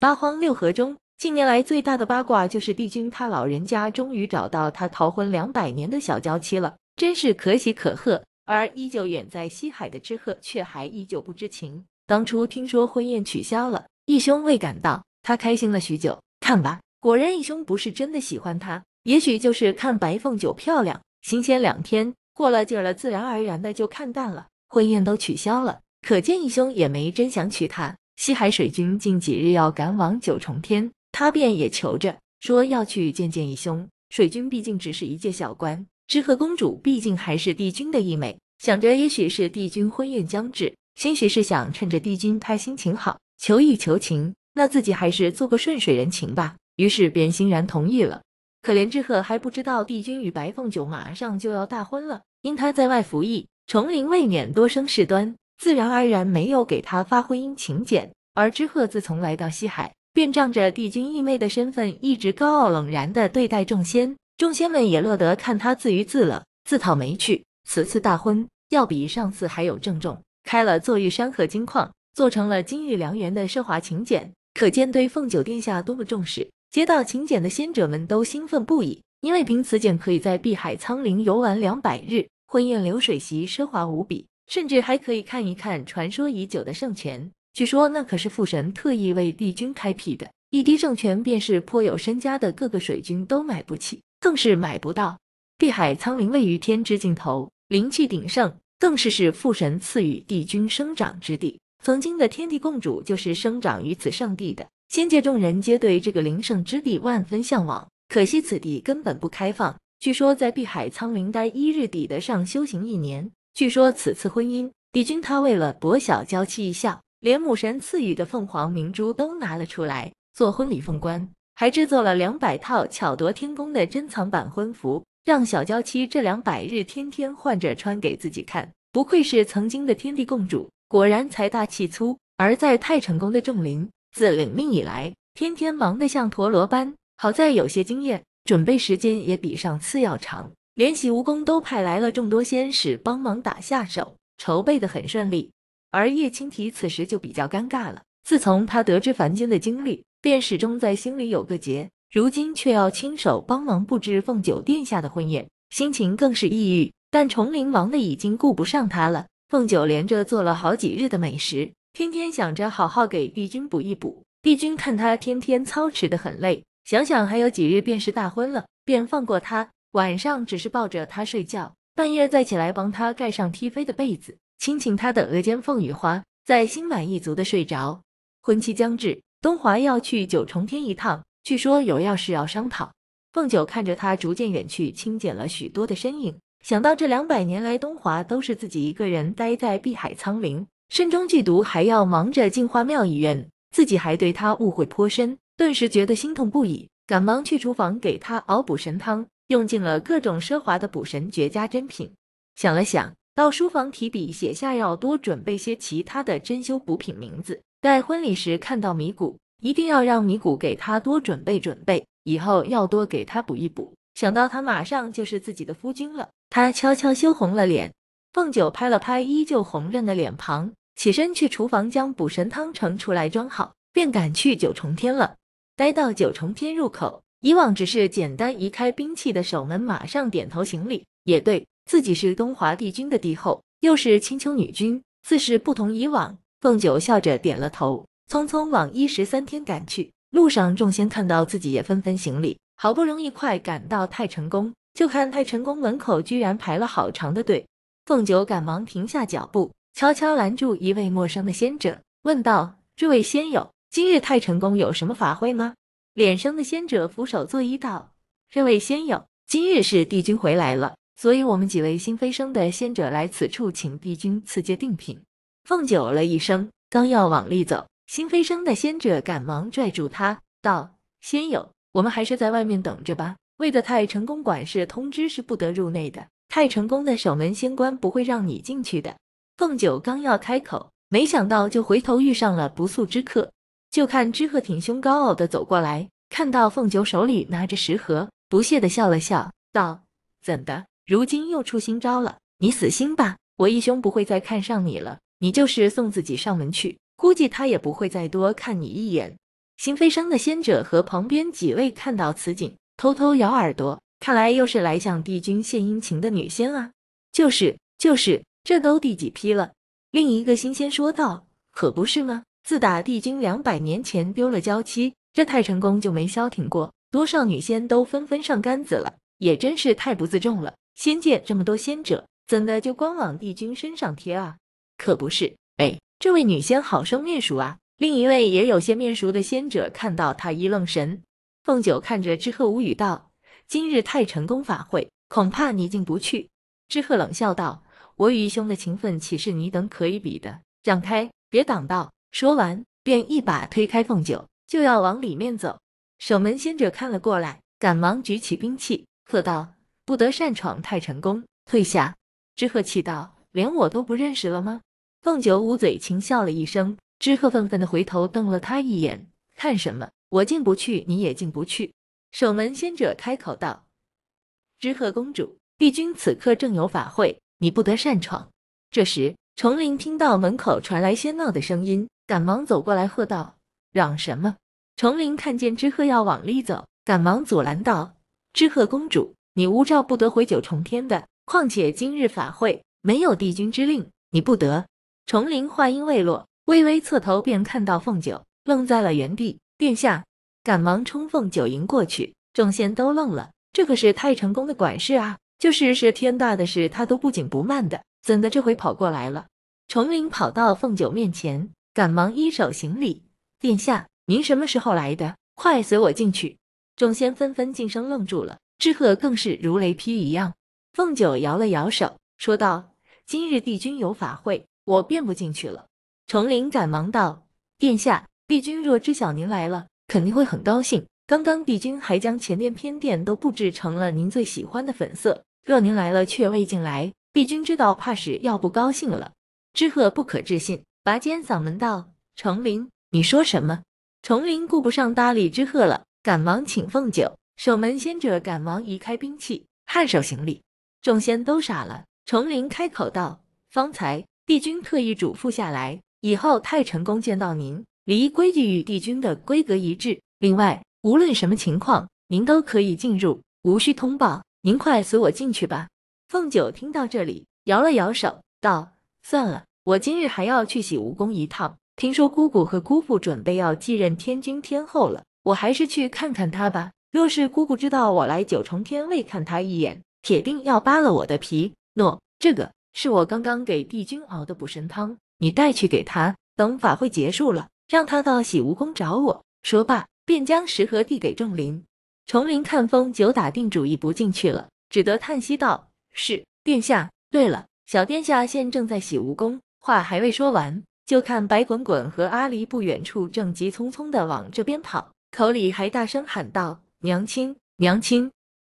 八荒六合中，近年来最大的八卦就是帝君他老人家终于找到他逃婚两百年的小娇妻了，真是可喜可贺。而依旧远在西海的知鹤却还依旧不知情。当初听说婚宴取消了，义兄未赶到，他开心了许久。看吧，果然义兄不是真的喜欢他，也许就是看白凤九漂亮。新鲜两天过了劲了，自然而然的就看淡了。婚宴都取消了，可见义兄也没真想娶她。西海水君近几日要赶往九重天，他便也求着说要去见见义兄。水君毕竟只是一介小官，知鹤公主毕竟还是帝君的义妹，想着也许是帝君婚宴将至，兴许是想趁着帝君他心情好求一求情，那自己还是做个顺水人情吧。于是便欣然同意了。可怜知鹤还不知道帝君与白凤九马上就要大婚了，因他在外服役，重临未免多生事端。自然而然没有给他发婚姻请柬，而知鹤自从来到西海，便仗着帝君义妹的身份，一直高傲冷然地对待众仙。众仙们也乐得看他自娱自乐、自讨没趣。此次大婚要比上次还有郑重，开了坐玉山和金矿，做成了金玉良缘的奢华请柬，可见对凤九殿下多么重视。接到请柬的仙者们都兴奋不已，因为凭此柬可以在碧海苍灵游玩两百日。婚宴流水席奢华无比。甚至还可以看一看传说已久的圣泉，据说那可是父神特意为帝君开辟的。一滴圣泉便是颇有身家的各个水军都买不起，更是买不到。碧海苍林位于天之尽头，灵气鼎盛，更是是父神赐予帝君生长之地。曾经的天地共主就是生长于此圣地的。仙界众人皆对这个灵圣之地万分向往，可惜此地根本不开放。据说在碧海苍林待一日，抵得上修行一年。据说此次婚姻，帝君他为了博小娇妻一笑，连母神赐予的凤凰明珠都拿了出来做婚礼凤冠，还制作了两百套巧夺天工的珍藏版婚服，让小娇妻这两百日天天换着穿给自己看。不愧是曾经的天地共主，果然财大气粗。而在太成功的仲林，自领命以来，天天忙得像陀螺般，好在有些经验，准备时间也比上次要长。连洗梧宫都派来了众多仙使帮忙打下手，筹备的很顺利。而叶青提此时就比较尴尬了。自从他得知凡间的经历，便始终在心里有个结。如今却要亲手帮忙布置凤九殿下的婚宴，心情更是抑郁。但重陵王的已经顾不上他了。凤九连着做了好几日的美食，天天想着好好给帝君补一补。帝君看他天天操持的很累，想想还有几日便是大婚了，便放过他。晚上只是抱着他睡觉，半夜再起来帮他盖上踢飞的被子，亲亲他的额间凤羽花，再心满意足的睡着。婚期将至，东华要去九重天一趟，据说有要事要商讨。凤九看着他逐渐远去，清减了许多的身影，想到这两百年来东华都是自己一个人待在碧海苍灵，身中剧毒，还要忙着净化庙一院，自己还对他误会颇深，顿时觉得心痛不已，赶忙去厨房给他熬补神汤。用尽了各种奢华的补神绝佳珍品，想了想，到书房提笔写下，要多准备些其他的珍馐补品名字。待婚礼时看到米谷，一定要让米谷给他多准备准备，以后要多给他补一补。想到他马上就是自己的夫君了，他悄悄羞红了脸。凤九拍了拍依旧红润的脸庞，起身去厨房将补神汤盛出来装好，便赶去九重天了。待到九重天入口。以往只是简单移开兵器的守门，马上点头行礼。也对自己是东华帝君的帝后，又是青丘女君，自是不同以往。凤九笑着点了头，匆匆往一十三天赶去。路上众仙看到自己也纷纷行礼。好不容易快赶到太晨宫，就看太晨宫门口居然排了好长的队。凤九赶忙停下脚步，悄悄拦住一位陌生的仙者，问道：“这位仙友，今日太晨宫有什么法会吗？”脸生的仙者扶手作揖道：“这位仙友，今日是帝君回来了，所以我们几位新飞升的仙者来此处请帝君赐接定品。”凤九了一声，刚要往里走，新飞升的仙者赶忙拽住他道：“仙友，我们还是在外面等着吧。为的太成功管事通知是不得入内的，太成功的守门仙官不会让你进去的。”凤九刚要开口，没想到就回头遇上了不速之客。就看知鹤挺胸高傲的走过来，看到凤九手里拿着石盒，不屑的笑了笑，道：“怎的，如今又出新招了？你死心吧，我义兄不会再看上你了。你就是送自己上门去，估计他也不会再多看你一眼。”心飞升的仙者和旁边几位看到此景，偷偷咬耳朵，看来又是来向帝君献殷勤的女仙啊！就是，就是，这都第几批了？另一个新仙说道：“可不是吗？”自打帝君两百年前丢了娇妻，这太成功就没消停过，多少女仙都纷纷上杆子了，也真是太不自重了。仙界这么多仙者，怎的就光往帝君身上贴啊？可不是，哎，这位女仙好生面熟啊。另一位也有些面熟的仙者看到他一愣神，凤九看着知鹤无语道：“今日太成功法会，恐怕你进不去。”知鹤冷笑道：“我与兄的情分，岂是你等可以比的？让开，别挡道。”说完，便一把推开凤九，就要往里面走。守门仙者看了过来，赶忙举起兵器，喝道：“不得擅闯太晨宫，退下！”知鹤气道：“连我都不认识了吗？”凤九捂嘴轻笑了一声。知鹤愤愤地回头瞪了他一眼：“看什么？我进不去，你也进不去。”守门仙者开口道：“知鹤公主，帝君此刻正有法会，你不得擅闯。”这时，重林听到门口传来喧闹的声音。赶忙走过来喝道：“嚷什么？”重林看见知鹤要往里走，赶忙阻拦道：“知鹤公主，你无照不得回九重天的。况且今日法会没有帝君之令，你不得。”重林话音未落，微微侧头便看到凤九愣在了原地。殿下，赶忙冲凤九迎过去。众仙都愣了，这可是太成功的管事啊，就是是天大的事，他都不紧不慢的，怎的这回跑过来了？重林跑到凤九面前。赶忙一手行礼，殿下，您什么时候来的？快随我进去。众仙纷纷噤声，愣住了。知鹤更是如雷劈一样。凤九摇了摇手，说道：“今日帝君有法会，我便不进去了。”重陵赶忙道：“殿下，帝君若知晓您来了，肯定会很高兴。刚刚帝君还将前殿、偏殿都布置成了您最喜欢的粉色。若您来了却未进来，帝君知道，怕是要不高兴了。”知鹤不可置信。拔尖嗓门道：“重林，你说什么？”重林顾不上搭理之鹤了，赶忙请凤九。守门仙者赶忙移开兵器，颔首行礼。众仙都傻了。重林开口道：“方才帝君特意嘱咐下来，以后太晨宫见到您，礼仪规矩与帝君的规格一致。另外，无论什么情况，您都可以进入，无需通报。您快随我进去吧。”凤九听到这里，摇了摇手，道：“算了。”我今日还要去洗无宫一趟，听说姑姑和姑父准备要继任天君天后了，我还是去看看他吧。若是姑姑知道我来九重天未看他一眼，铁定要扒了我的皮。诺，这个是我刚刚给帝君熬的补身汤，你带去给他。等法会结束了，让他到洗无宫找我。说罢，便将食盒递给仲林。重林看风久，打定主意不进去了，只得叹息道：“是殿下。对了，小殿下现正在洗蜈宫。”话还未说完，就看白滚滚和阿离不远处正急匆匆地往这边跑，口里还大声喊道：“娘亲，娘亲。”